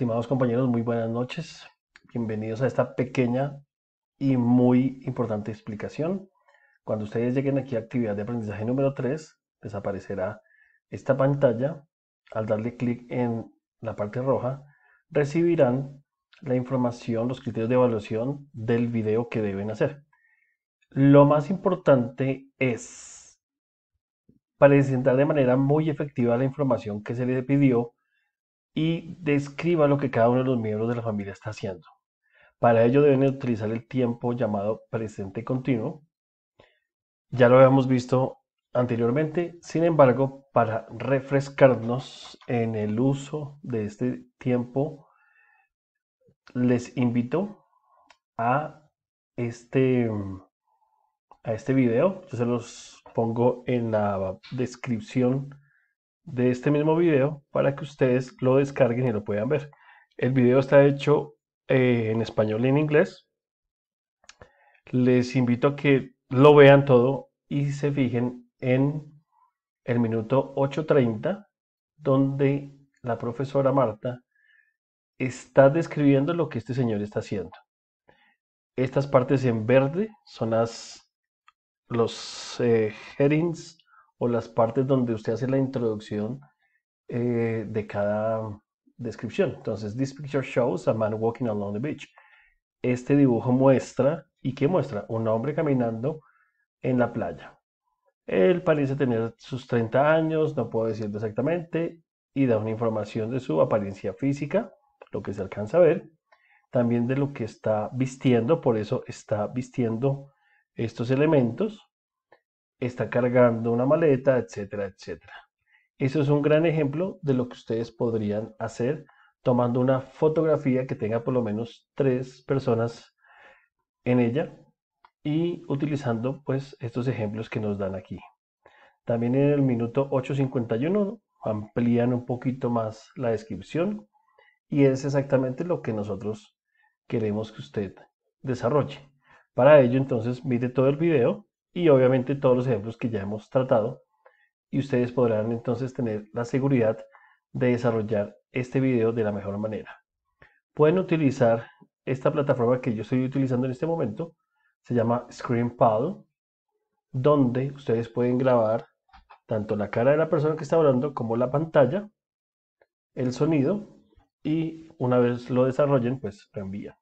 Estimados compañeros, muy buenas noches. Bienvenidos a esta pequeña y muy importante explicación. Cuando ustedes lleguen aquí a actividad de aprendizaje número 3, Desaparecerá esta pantalla. Al darle clic en la parte roja, recibirán la información, los criterios de evaluación del video que deben hacer. Lo más importante es presentar de manera muy efectiva la información que se les pidió y describa lo que cada uno de los miembros de la familia está haciendo. Para ello deben utilizar el tiempo llamado presente continuo. Ya lo habíamos visto anteriormente, sin embargo, para refrescarnos en el uso de este tiempo, les invito a este, a este video. Yo se los pongo en la descripción de este mismo video para que ustedes lo descarguen y lo puedan ver. El video está hecho eh, en español y en inglés. Les invito a que lo vean todo y se fijen en el minuto 8.30 donde la profesora Marta está describiendo lo que este señor está haciendo. Estas partes en verde son las, los eh, headings o las partes donde usted hace la introducción eh, de cada descripción. Entonces, this picture shows a man walking along the beach. Este dibujo muestra, ¿y qué muestra? Un hombre caminando en la playa. Él parece tener sus 30 años, no puedo decirlo exactamente, y da una información de su apariencia física, lo que se alcanza a ver, también de lo que está vistiendo, por eso está vistiendo estos elementos, está cargando una maleta, etcétera, etcétera. Eso es un gran ejemplo de lo que ustedes podrían hacer tomando una fotografía que tenga por lo menos tres personas en ella y utilizando pues estos ejemplos que nos dan aquí. También en el minuto 8.51 amplían un poquito más la descripción y es exactamente lo que nosotros queremos que usted desarrolle. Para ello entonces mire todo el video y obviamente todos los ejemplos que ya hemos tratado y ustedes podrán entonces tener la seguridad de desarrollar este video de la mejor manera. Pueden utilizar esta plataforma que yo estoy utilizando en este momento, se llama ScreenPal, donde ustedes pueden grabar tanto la cara de la persona que está hablando como la pantalla, el sonido y una vez lo desarrollen pues lo envían.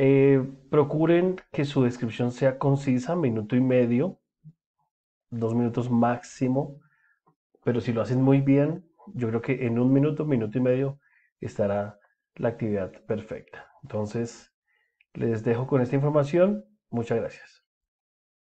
Eh, procuren que su descripción sea concisa, minuto y medio, dos minutos máximo, pero si lo hacen muy bien, yo creo que en un minuto, minuto y medio estará la actividad perfecta. Entonces, les dejo con esta información. Muchas gracias.